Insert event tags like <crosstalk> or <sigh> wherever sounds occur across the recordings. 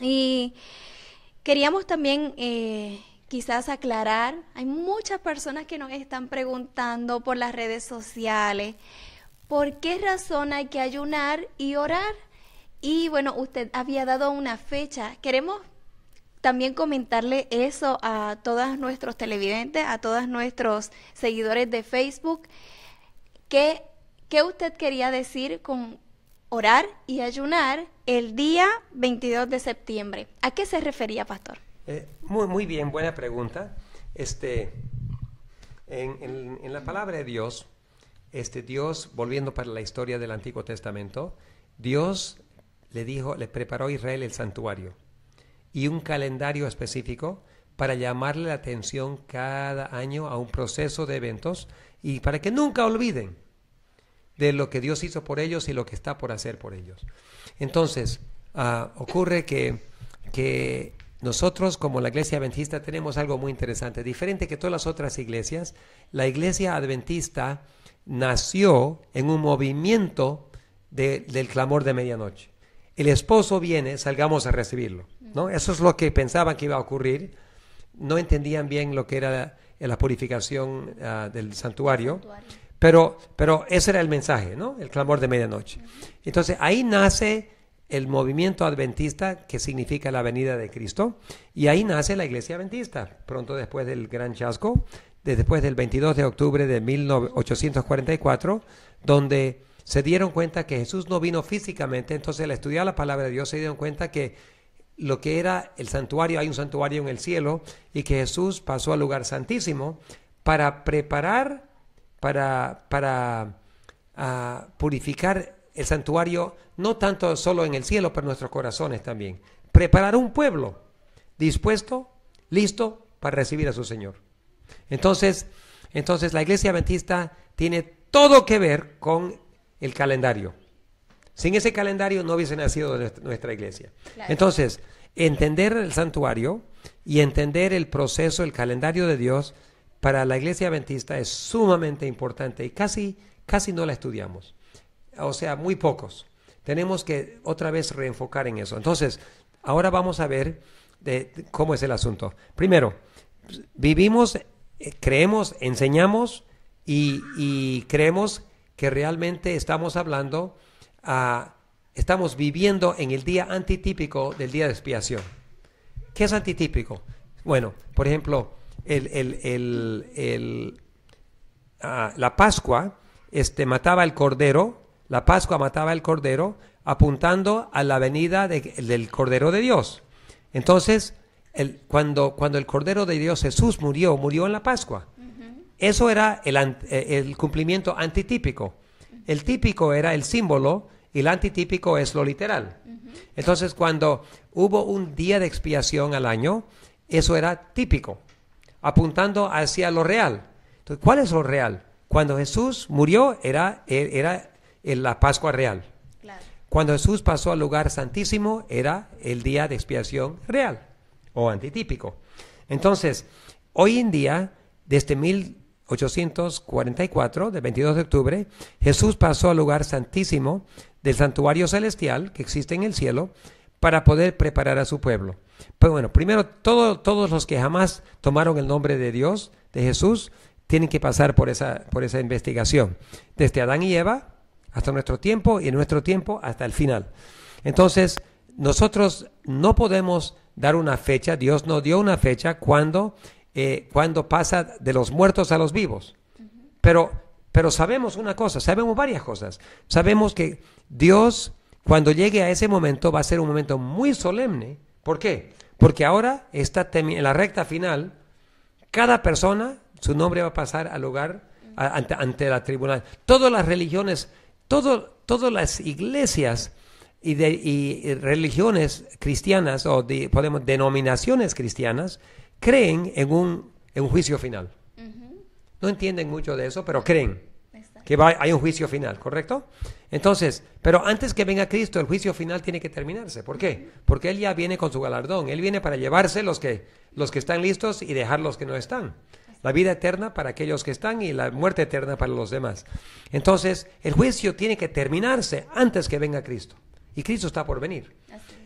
Y queríamos también eh, quizás aclarar, hay muchas personas que nos están preguntando por las redes sociales, ¿por qué razón hay que ayunar y orar? Y bueno, usted había dado una fecha. Queremos también comentarle eso a todos nuestros televidentes, a todos nuestros seguidores de Facebook, ¿Qué qué usted quería decir con, orar y ayunar el día 22 de septiembre. ¿A qué se refería, pastor? Eh, muy, muy bien, buena pregunta. Este, en, la palabra de Dios, este Dios, volviendo para la historia del Antiguo Testamento, Dios le dijo, le preparó a Israel el santuario y un calendario específico para llamarle la atención cada año a un proceso de eventos y para que nunca olviden de lo que Dios hizo por ellos y lo que está por hacer por ellos. Entonces, ah, ocurre que, nosotros como la iglesia adventista tenemos algo muy interesante, diferente que todas las otras iglesias, la iglesia adventista nació en un movimiento del clamor de medianoche. El esposo viene, salgamos a recibirlo. ¿no? Eso es lo que pensaban que iba a ocurrir. No entendían bien lo que era la, purificación ah, del santuario. Pero, ese era el mensaje, ¿no? El clamor de medianoche. Entonces ahí nace el movimiento adventista que significa la venida de Cristo y ahí nace la iglesia adventista, pronto después del gran chasco, después del 22 de octubre de 1844, donde se dieron cuenta que Jesús no vino físicamente, entonces al estudiar la palabra de Dios se dieron cuenta que lo que era el santuario, hay un santuario en el cielo, y que Jesús pasó al lugar santísimo para preparar para, para ah, purificar el santuario, no tanto solo en el cielo, pero en nuestros corazones también. Preparar un pueblo dispuesto, listo para recibir a su Señor. Entonces, entonces la iglesia adventista tiene todo que ver con el calendario. Sin ese calendario no hubiese nacido nuestra iglesia. Entonces, entender el santuario y entender el proceso, el calendario de Dios, para la iglesia adventista es sumamente importante y casi, casi no la estudiamos. O sea, muy pocos. Tenemos que otra vez reenfocar en eso. Entonces, ahora vamos a ver de, cómo es el asunto. Primero, vivimos, eh, creemos, enseñamos y, creemos que realmente estamos hablando, ah, estamos viviendo en el día antitípico del día de expiación. ¿Qué es antitípico? Bueno, por ejemplo, el, ah, la Pascua este, mataba el cordero, la Pascua mataba el cordero, apuntando a la venida del cordero de Dios. Entonces, cuando, cuando el cordero de Dios Jesús murió, murió en la Pascua. Eso era el, eh, el cumplimiento antitípico. El típico era el símbolo y el antitípico es lo literal. Entonces, cuando hubo un día de expiación al año, eso era típico apuntando hacia lo real. ¿cuál es lo real? Cuando Jesús murió era, er, la Pascua real. Cuando Jesús pasó al lugar santísimo era el día de expiación real o antitípico. Entonces, hoy en día, desde 1844, del 22 de octubre, Jesús pasó al lugar santísimo del santuario celestial que existe en el cielo para poder preparar a su pueblo. Pues bueno, primero, todos los que jamás tomaron el nombre de Dios, de Jesús, tienen que pasar por esa, por esa investigación. Desde Adán y Eva hasta nuestro tiempo y en nuestro tiempo hasta el final. Entonces, nosotros no podemos dar una fecha, Dios no dio una fecha cuando, eh, cuando pasa de los muertos a los vivos. Pero, pero sabemos una cosa, sabemos varias cosas. Sabemos que Dios, cuando llegue a ese momento, va a ser un momento muy solemne, ¿Por qué? Porque ahora está en la recta final, cada persona, su nombre va a pasar al lugar ante, la tribunal. Todas las religiones, todo, todas las iglesias y, de, religiones cristianas o podemos denominaciones cristianas creen en un, en un juicio final. No entienden mucho de eso, pero creen que va, hay un juicio final, ¿correcto? Entonces, pero antes que venga Cristo, el juicio final tiene que terminarse. ¿Por qué? Porque Él ya viene con su galardón. Él viene para llevarse los que, los que están listos y dejar los que no están. La vida eterna para aquellos que están y la muerte eterna para los demás. Entonces, el juicio tiene que terminarse antes que venga Cristo. Y Cristo está por venir.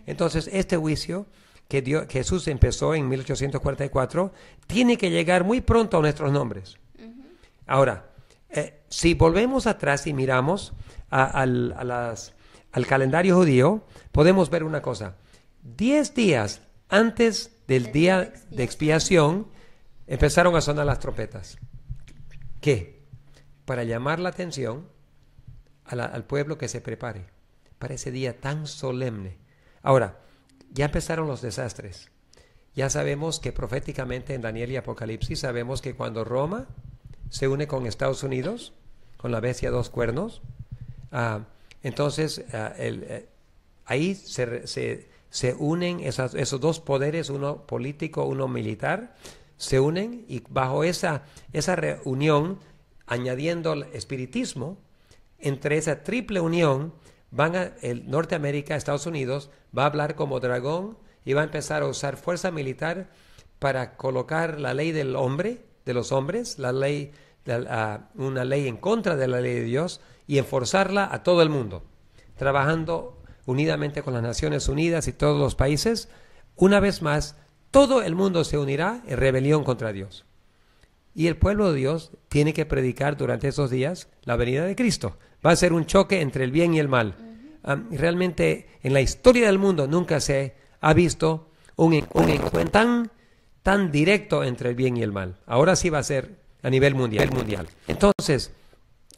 Entonces, este juicio que Jesús empezó en 1844 tiene que llegar muy pronto a nuestros nombres. Ahora, si volvemos atrás y miramos al calendario judío, podemos ver una cosa. Diez días antes del día de expiación, empezaron a sonar las trompetas. ¿Qué? Para llamar la atención al pueblo que se prepare para ese día tan solemne. Ahora, ya empezaron los desastres. Ya sabemos que proféticamente en Daniel y Apocalipsis sabemos que cuando Roma se une con Estados Unidos, con la bestia dos cuernos. Ah, entonces, ah, eh, ahí se, unen esos dos poderes, uno político, uno militar, se unen y bajo esa, esa reunión, añadiendo el espiritismo, entre esa triple unión, van a, el Norteamérica, Estados Unidos, va a hablar como dragón y va a empezar a usar fuerza militar para colocar la ley del hombre, de los hombres, la ley una ley en contra de la ley de Dios y enforzarla a todo el mundo, trabajando unidamente con las Naciones Unidas y todos los países, una vez más, todo el mundo se unirá en rebelión contra Dios. Y el pueblo de Dios tiene que predicar durante esos días la venida de Cristo. Va a ser un choque entre el bien y el mal. realmente en la historia del mundo nunca se ha visto un, encuentro tan directo entre el bien y el mal. Ahora sí va a ser a nivel mundial. mundial. Entonces,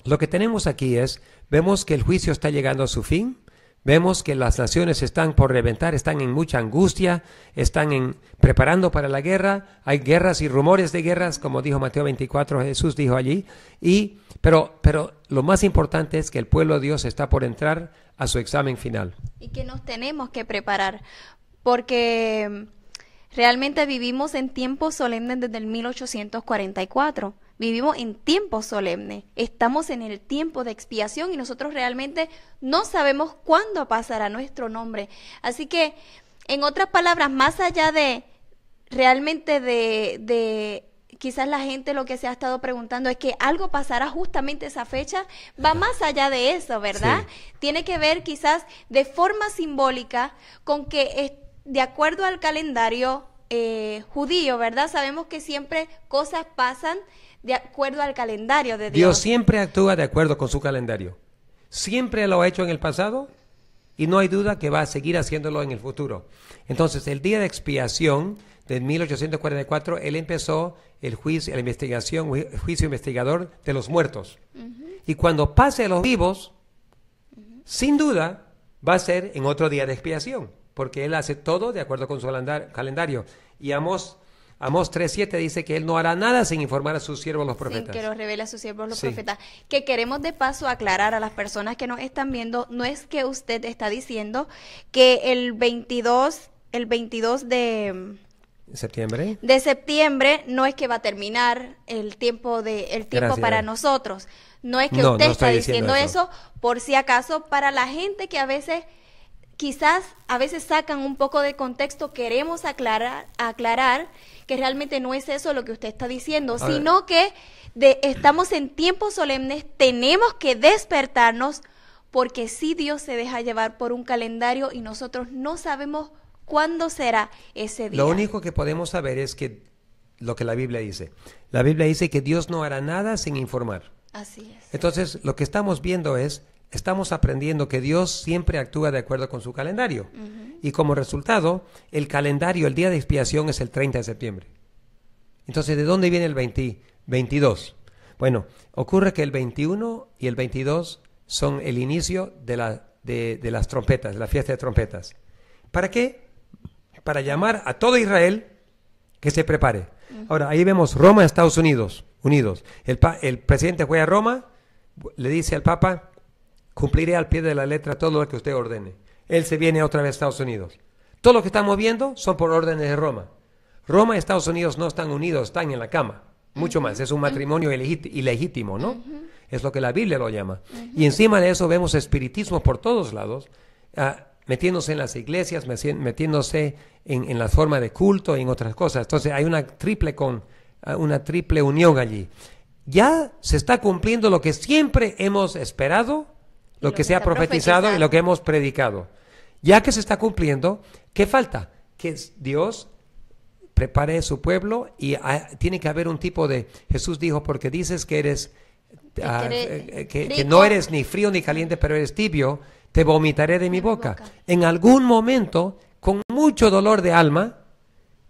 lo que tenemos aquí es, vemos que el juicio está llegando a su fin, vemos que las naciones están por reventar, están en mucha angustia, están en, preparando para la guerra, hay guerras y rumores de guerras, como dijo Mateo 24, Jesús dijo allí, y, pero, pero lo más importante es que el pueblo de Dios está por entrar a su examen final. Y que nos tenemos que preparar, porque Realmente vivimos en tiempos solemnes desde el 1844. Vivimos en tiempos solemnes. Estamos en el tiempo de expiación y nosotros realmente no sabemos cuándo pasará nuestro nombre. Así que, en otras palabras, más allá de realmente de, de quizás la gente lo que se ha estado preguntando es que algo pasará justamente esa fecha, va más allá de eso, ¿verdad? Tiene que ver quizás de forma simbólica con que de acuerdo al calendario eh, judío, ¿verdad? Sabemos que siempre cosas pasan de acuerdo al calendario de Dios. Dios siempre actúa de acuerdo con su calendario. Siempre lo ha hecho en el pasado y no hay duda que va a seguir haciéndolo en el futuro. Entonces, el día de expiación de 1844, él empezó el juicio, la investigación, juicio investigador de los muertos. Y cuando pase a los vivos, sin duda, va a ser en otro día de expiación porque Él hace todo de acuerdo con su calendario. Y Amos, Amos 3.7 dice que Él no hará nada sin informar a sus siervos los profetas. que los revele a sus siervos los profetas. Que queremos de paso aclarar a las personas que nos están viendo, no es que usted está diciendo que el 22, el 22 de... ¿Septiembre? De septiembre no es que va a terminar el tiempo de el tiempo para nosotros. No es que usted está diciendo, eso. por si acaso para la gente que a veces quizás a veces sacan un poco de contexto, queremos aclarar, aclarar que realmente no es eso lo que usted está diciendo, sino que de, estamos en tiempos solemnes, tenemos que despertarnos, porque si Dios se deja llevar por un calendario y nosotros no sabemos cuándo será ese día. Lo único que podemos saber es que lo que la Biblia dice. La Biblia dice que Dios no hará nada sin informar. Así es. Entonces, lo que estamos viendo es estamos aprendiendo que Dios siempre actúa de acuerdo con su calendario. Y como resultado, el calendario, el día de expiación es el 30 de septiembre. Entonces, ¿de dónde viene el 22? Bueno, ocurre que el 21 y el 22 son el inicio de, la, de, las trompetas, de la fiesta de trompetas. ¿Para qué? Para llamar a todo Israel que se prepare. Ahora, ahí vemos Roma, Estados Unidos, unidos. El, el presidente juega a Roma, le dice al Papa, cumpliré al pie de la letra todo lo que usted ordene. Él se viene otra vez a Estados Unidos. Todo lo que estamos viendo son por órdenes de Roma. Roma y Estados Unidos no están unidos, están en la cama. Mucho más, es un matrimonio ilegítimo, ¿no? Es lo que la Biblia lo llama. Y encima de eso vemos espiritismo por todos lados, ah, metiéndose en las iglesias, metiéndose en, la forma de culto y en otras cosas. Entonces hay una triple, con, ah, una triple unión allí. Ya se está cumpliendo lo que siempre hemos esperado, lo, que, se ha profetizado, y lo que hemos predicado. Ya que se está cumpliendo, ¿qué falta? Que Dios prepare su pueblo y ah, tiene que haber un tipo de Jesús dijo porque dices que eres que, ah, eh, eh, no eres ni frío ni caliente pero eres tibio te vomitaré de mi boca en algún momento con mucho dolor de alma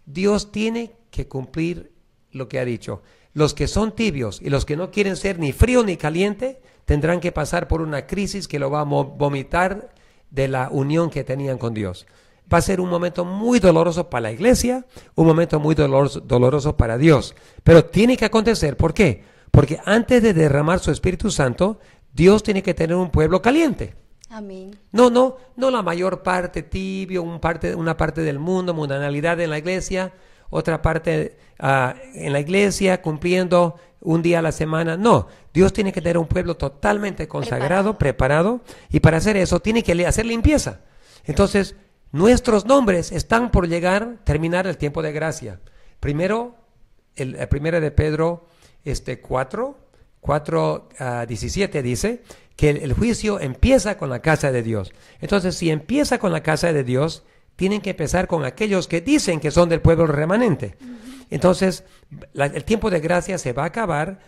Dios tiene que cumplir lo que ha dicho los que son tibios y los que no quieren ser ni frío ni caliente tendrán que pasar por una crisis que lo va a vomitar de la unión que tenían con Dios. Va a ser un momento muy doloroso para la iglesia, un momento muy doloroso, para Dios. Pero tiene que acontecer. ¿Por qué? Porque antes de derramar su Espíritu Santo, Dios tiene que tener un pueblo caliente. Amén. No, no, no la mayor parte tibio, una parte del mundo, mundanalidad en la iglesia, otra parte ah, en la iglesia cumpliendo un día a la semana. No, Dios tiene que tener un pueblo totalmente consagrado, preparado, y para hacer eso tiene que hacer limpieza. Entonces, nuestros nombres están por llegar, terminar el tiempo de gracia. Primero, el, primero de Pedro este 4, 4 a 17 dice que el, juicio empieza con la casa de Dios. Entonces, si empieza con la casa de Dios, tienen que empezar con aquellos que dicen que son del pueblo remanente. Entonces, el tiempo de gracia se va a acabar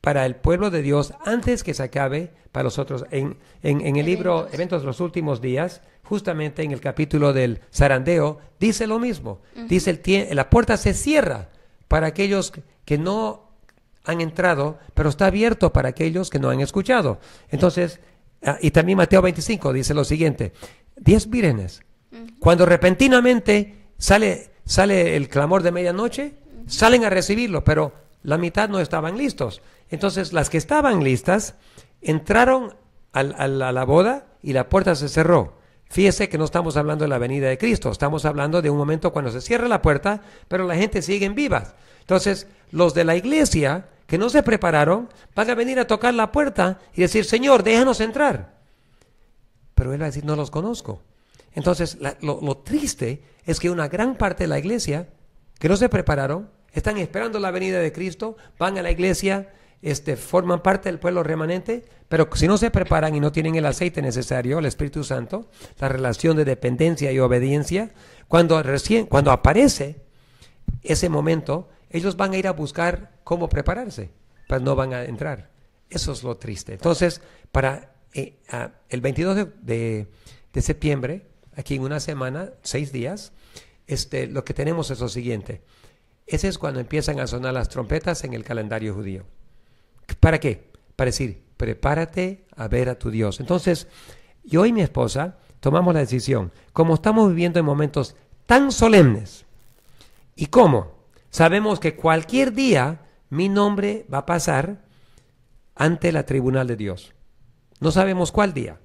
para el pueblo de Dios antes que se acabe para nosotros. En, en, el libro Eventos de los Últimos Días, justamente en el capítulo del zarandeo, dice lo mismo. Dice, el la puerta se cierra para aquellos que no han entrado, pero está abierto para aquellos que no han escuchado. Entonces, ah, y también Mateo 25 dice lo siguiente, diez vírgenes, cuando repentinamente sale sale el clamor de medianoche, salen a recibirlo, pero la mitad no estaban listos. Entonces las que estaban listas entraron a, la boda y la puerta se cerró. Fíjese que no estamos hablando de la venida de Cristo, estamos hablando de un momento cuando se cierra la puerta, pero la gente sigue en vivas. Entonces, los de la iglesia que no se prepararon van a venir a tocar la puerta y decir, Señor, déjanos entrar. Pero él va a decir, no los conozco. Entonces, lo, triste es que una gran parte de la iglesia que no se prepararon, están esperando la venida de Cristo, van a la iglesia, este, forman parte del pueblo remanente, pero si no se preparan y no tienen el aceite necesario, el Espíritu Santo, la relación de dependencia y obediencia, cuando recién, cuando aparece ese momento, ellos van a ir a buscar cómo prepararse, pero no van a entrar. Eso es lo triste. Entonces, para eh, el 22 de septiembre, aquí en una semana, seis días, este, lo que tenemos es lo siguiente. Ese es cuando empiezan a sonar las trompetas en el calendario judío. ¿Para qué? Para decir, prepárate a ver a tu Dios. Entonces, yo y mi esposa tomamos la decisión, como estamos viviendo en momentos tan solemnes, ¿y cómo? Sabemos que cualquier día mi nombre va a pasar ante la tribunal de Dios. No sabemos cuál día,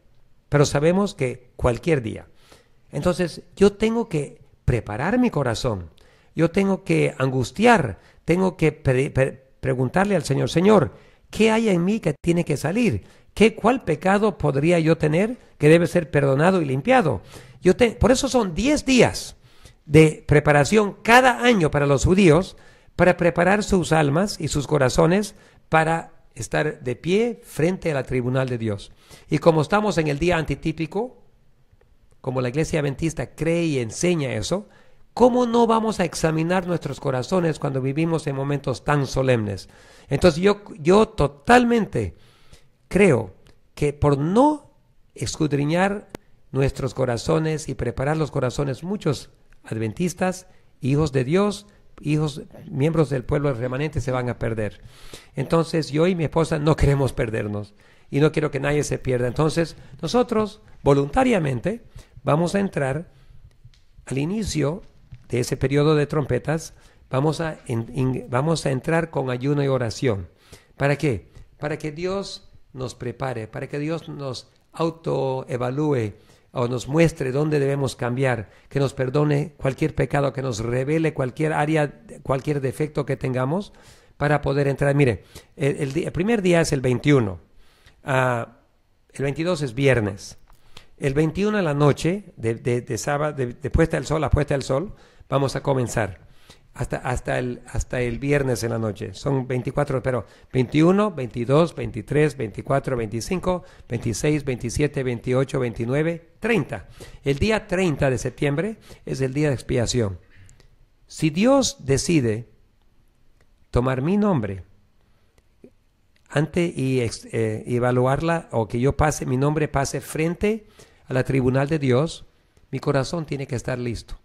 pero sabemos que cualquier día. Entonces yo tengo que preparar mi corazón, yo tengo que angustiar, tengo que preguntarle al Señor, Señor, ¿qué hay en mí que tiene que salir? ¿Qué, ¿Cuál pecado podría yo tener que debe ser perdonado y limpiado? Yo por eso son 10 días de preparación cada año para los judíos, para preparar sus almas y sus corazones para estar de pie frente a la tribunal de Dios. Y como estamos en el día antitípico, como la iglesia adventista cree y enseña eso, ¿cómo no vamos a examinar nuestros corazones cuando vivimos en momentos tan solemnes? Entonces yo, yo totalmente creo que por no escudriñar nuestros corazones y preparar los corazones, muchos adventistas, hijos de Dios, hijos, miembros del pueblo remanente se van a perder. Entonces yo y mi esposa no <laughs> queremos perdernos y no quiero que nadie se pierda. Entonces nosotros voluntariamente vamos a entrar al inicio de ese periodo de trompetas, vamos a, vamos a entrar con ayuno y oración. ¿Para qué? Para que Dios nos prepare, para que Dios nos autoevalúe o nos muestre dónde debemos cambiar, que nos perdone cualquier pecado, que nos revele cualquier área, cualquier defecto que tengamos para poder entrar. Mire, el, primer día es el 21, ah, el 22 es viernes, el 21 de la noche, de, sábado, de, puesta del sol a puesta del sol, vamos a comenzar. Hasta, hasta, el, hasta el viernes en la noche. Son 24, pero 21, 22, 23, 24, 25, 26, 27, 28, 29, 30. El día 30 de septiembre es el día de expiación. Si Dios decide tomar mi nombre, ante y eh, evaluarla o que yo pase, mi nombre pase frente a la tribunal de Dios, mi corazón tiene que estar listo.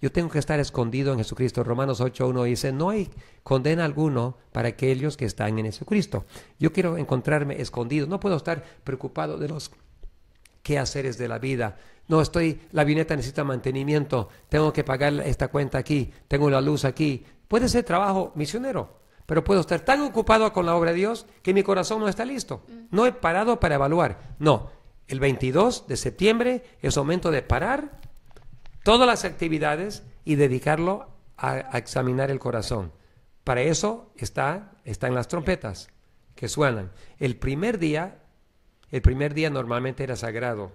Yo tengo que estar escondido en Jesucristo. Romanos 8.1 dice, no hay condena alguno para aquellos que están en Jesucristo. Yo quiero encontrarme escondido. No puedo estar preocupado de los quehaceres de la vida. No estoy, la avioneta necesita mantenimiento, tengo que pagar esta cuenta aquí, tengo la luz aquí. Puede ser trabajo misionero, pero puedo estar tan ocupado con la obra de Dios que mi corazón no está listo. No he parado para evaluar. No, el 22 de septiembre es momento de parar todas las actividades y dedicarlo a, examinar el corazón. Para eso está, las trompetas que suenan. El primer día, el primer día normalmente era sagrado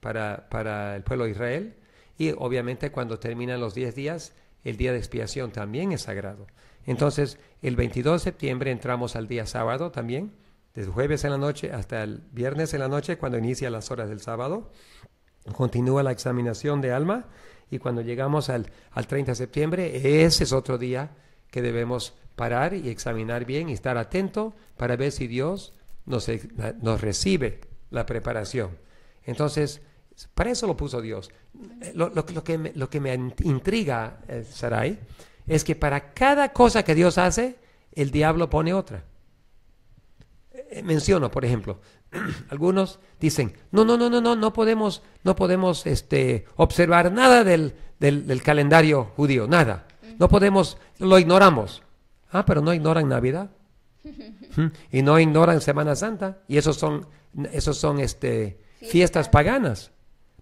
para, para el pueblo de Israel y obviamente cuando terminan los 10 días, el día de expiación también es sagrado. Entonces, el 22 de septiembre entramos al día sábado también, desde jueves en la noche hasta el viernes en la noche, cuando inicia las horas del sábado. Continúa la examinación de alma y cuando llegamos al, al 30 de septiembre, ese es otro día que debemos parar y examinar bien y estar atento para ver si Dios nos, nos recibe la preparación. Entonces, para eso lo puso Dios. Lo, que, me, intriga, eh, Sarai, es que para cada cosa que Dios hace, el diablo pone otra. Eh, eh, menciono, por ejemplo, <clears throat> algunos dicen, no, no, no, no, no, no podemos, no podemos este, observar nada del, del, calendario judío, nada. No podemos, lo ignoramos. Ah, pero no ignoran Navidad. <laughs> y no ignoran Semana Santa. Y esos son, esos son este, fiestas paganas.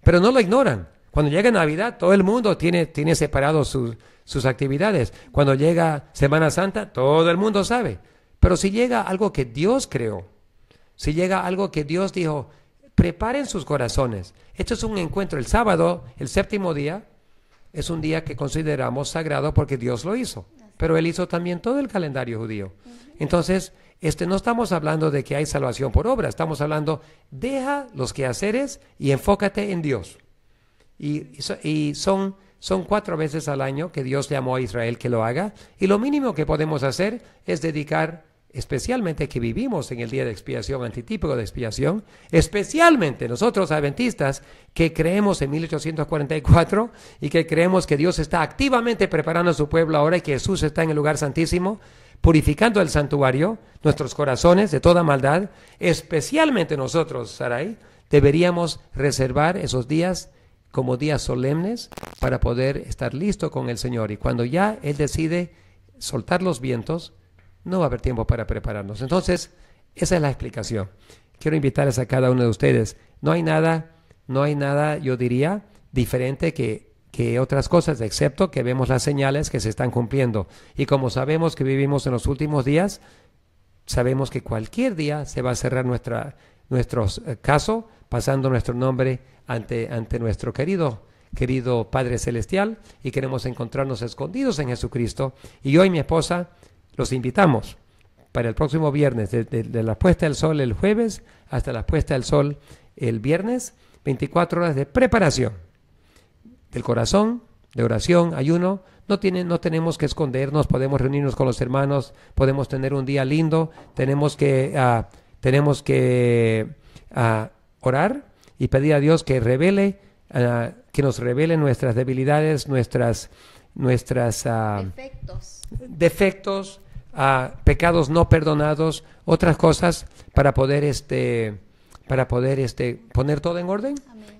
Pero no lo ignoran. Cuando llega Navidad, todo el mundo tiene, tiene separado sus, actividades. Cuando llega Semana Santa, todo el mundo sabe. Pero si llega algo que Dios creó, si llega algo que Dios dijo, preparen sus corazones. Esto es un encuentro. El sábado, el séptimo día, es un día que consideramos sagrado porque Dios lo hizo. Pero Él hizo también todo el calendario judío. Entonces, este, no estamos hablando de que hay salvación por obra, estamos hablando, deja los quehaceres y enfócate en Dios y, son, cuatro veces al año que Dios llamó a Israel que lo haga, y lo mínimo que podemos hacer es dedicar especialmente que vivimos en el día de expiación, antitípico de expiación, especialmente nosotros adventistas que creemos en 1844 y que creemos que Dios está activamente preparando a su pueblo ahora y que Jesús está en el lugar santísimo, purificando el santuario, nuestros corazones de toda maldad, especialmente nosotros, Sarai, deberíamos reservar esos días como días solemnes para poder estar listo con el Señor. Y cuando ya Él decide soltar los vientos, no va a haber tiempo para prepararnos. Entonces, esa es la explicación. Quiero invitarles a cada uno de ustedes. No hay nada, no hay nada, yo diría, diferente que, otras cosas, excepto que vemos las señales que se están cumpliendo. Y como sabemos que vivimos en los últimos días, sabemos que cualquier día se va a cerrar nuestra, nuestro eh, caso, pasando nuestro nombre ante, nuestro querido, querido Padre Celestial y queremos encontrarnos escondidos en Jesucristo. Y yo y mi esposa los invitamos para el próximo viernes, desde de la puesta del sol el jueves hasta la puesta del sol el viernes, 24 horas de preparación del corazón, de oración, ayuno. No, tiene, no tenemos que escondernos, podemos reunirnos con los hermanos, podemos tener un día lindo, tenemos que, ah, tenemos que ah, orar, y pedir a Dios que revele, ah, que nos revele nuestras debilidades, nuestras, nuestras ah, defectos, ah, pecados no perdonados, otras cosas para poder este para poder este poner todo en orden.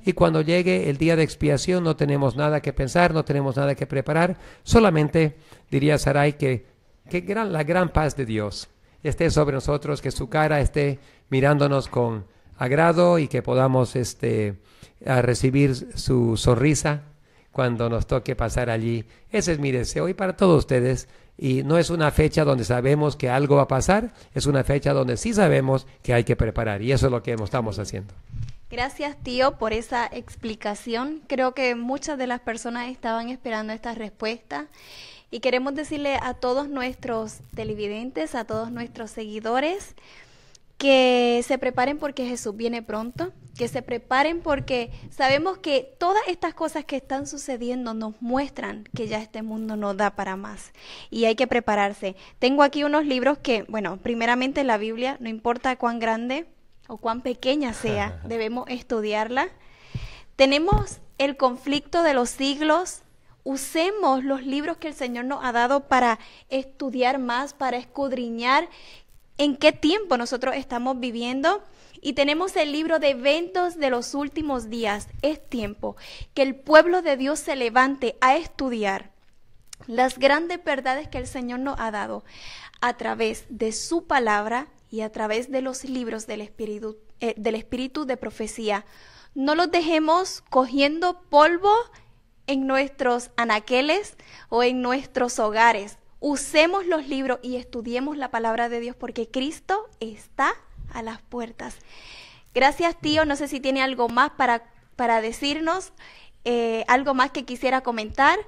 Y cuando llegue el día de expiación no tenemos nada que pensar, no tenemos nada que preparar, solamente diría Sarai que, gran, la gran paz de Dios esté sobre nosotros, que su cara esté mirándonos con agrado y que podamos este, a recibir su sonrisa cuando nos toque pasar allí. Ese es mi deseo y para todos ustedes. Y no es una fecha donde sabemos que algo va a pasar, es una fecha donde sí sabemos que hay que preparar. Y eso es lo que estamos haciendo. Gracias, tío, por esa explicación. Creo que muchas de las personas estaban esperando esta respuesta. Y queremos decirle a todos nuestros televidentes, a todos nuestros seguidores, que se preparen porque Jesús viene pronto, que se preparen porque sabemos que todas estas cosas que están sucediendo nos muestran que ya este mundo no da para más y hay que prepararse. Tengo aquí unos libros que, bueno, primeramente la Biblia, no importa cuán grande o cuán pequeña sea, <laughs> debemos estudiarla. Tenemos el conflicto de los siglos, usemos los libros que el Señor nos ha dado para estudiar más, para escudriñar en qué tiempo nosotros estamos viviendo. Y tenemos el libro de eventos de los últimos días. Es tiempo que el pueblo de Dios se levante a estudiar las grandes verdades que el Señor nos ha dado a través de su palabra y a través de los libros del Espíritu, eh, del espíritu de profecía. No los dejemos cogiendo polvo en nuestros anaqueles o en nuestros hogares usemos los libros y estudiemos la palabra de Dios porque Cristo está a las puertas. Gracias, tío. No sé si tiene algo más para, para decirnos, eh, algo más que quisiera comentar,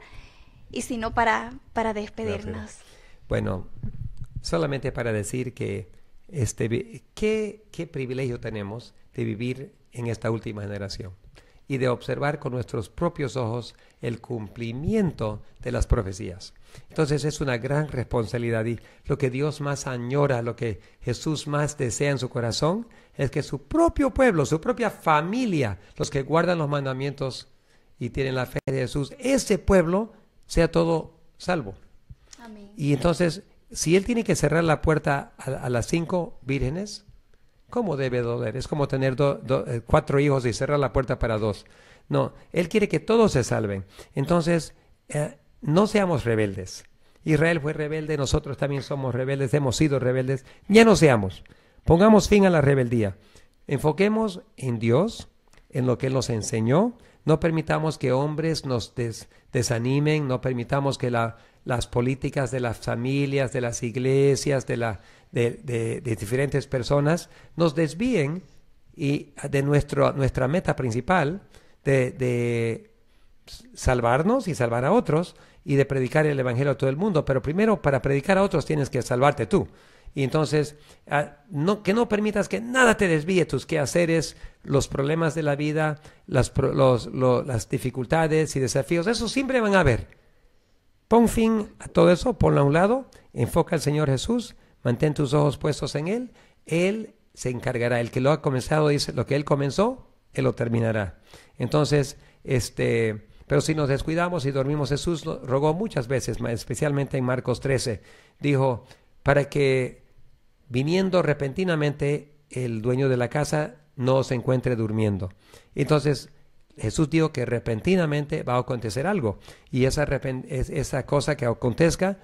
y si no, para, para despedirnos. Bueno, solamente para decir que este, qué privilegio tenemos de vivir en esta última generación y de observar con nuestros propios ojos el cumplimiento de las profecías. Entonces es una gran responsabilidad y lo que Dios más añora, lo que Jesús más desea en su corazón, es que su propio pueblo, su propia familia, los que guardan los mandamientos y tienen la fe de Jesús, ese pueblo sea todo salvo. Y entonces, si Él tiene que cerrar la puerta a las cinco vírgenes, ¿Cómo debe doler? Es como tener eh, cuatro hijos y cerrar la puerta para dos. No, Él quiere que todos se salven. Entonces, eh, no seamos rebeldes. Israel fue rebelde, nosotros también somos rebeldes, hemos sido rebeldes. Ya no seamos. Pongamos fin a la rebeldía. Enfoquemos en Dios, en lo que Él nos enseñó. No permitamos que hombres nos desanimen, no permitamos que la las políticas de las familias, de las iglesias, de, la, de, diferentes personas, nos desvíen y de nuestro, nuestra meta principal de, salvarnos y salvar a otros y de predicar el Evangelio a todo el mundo. Pero primero, para predicar a otros tienes que salvarte tú. Y entonces, ah, que no permitas que nada te desvíe tus quehaceres, los problemas de la vida, las, las dificultades y desafíos. Eso siempre van a haber. Pon fin a todo eso, ponlo a un lado, enfoca al Señor Jesús, mantén tus ojos puestos en Él, Él se encargará, el que lo ha comenzado, dice, lo que Él comenzó, Él lo terminará. Entonces, este, pero si nos descuidamos y dormimos, Jesús rogó muchas veces, especialmente en Marcos 13, dijo, para que viniendo repentinamente el dueño de la casa no se encuentre durmiendo. Entonces, Jesús dijo que repentinamente va a acontecer algo. Y esa, esa cosa que acontezca,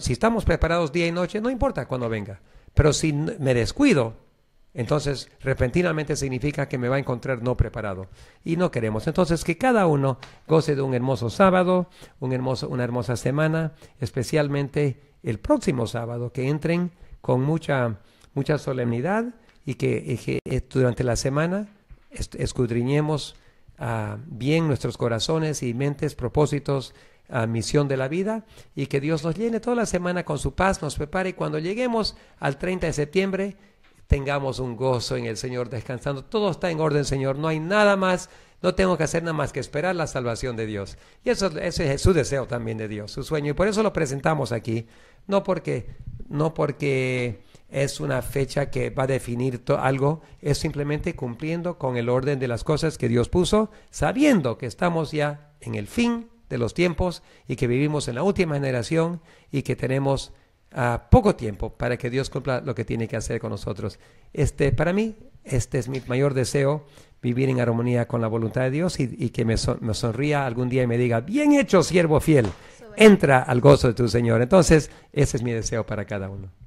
si estamos preparados día y noche, no importa cuándo venga. Pero si me descuido, entonces repentinamente significa que me va a encontrar no preparado. Y no queremos. Entonces que cada uno goce de un hermoso sábado, un hermoso, una hermosa semana, especialmente el próximo sábado, que entren con mucha, mucha solemnidad y que eh, durante la semana escudriñemos bien nuestros corazones y mentes, propósitos, a misión de la vida y que Dios nos llene toda la semana con su paz, nos prepare y cuando lleguemos al 30 de septiembre tengamos un gozo en el Señor descansando. Todo está en orden, Señor, no hay nada más. No tengo que hacer nada más que esperar la salvación de Dios. Y eso, ese es su deseo también de Dios, su sueño. Y por eso lo presentamos aquí. No porque, no porque es una fecha que va a definir algo, es simplemente cumpliendo con el orden de las cosas que Dios puso, sabiendo que estamos ya en el fin de los tiempos y que vivimos en la última generación y que tenemos ah, poco tiempo para que Dios cumpla lo que tiene que hacer con nosotros. Este, para mí, este es mi mayor deseo, vivir en armonía con la voluntad de Dios y, que me, sonría algún día y me diga, bien hecho, siervo fiel, entra al gozo de tu Señor. Entonces, ese es mi deseo para cada uno.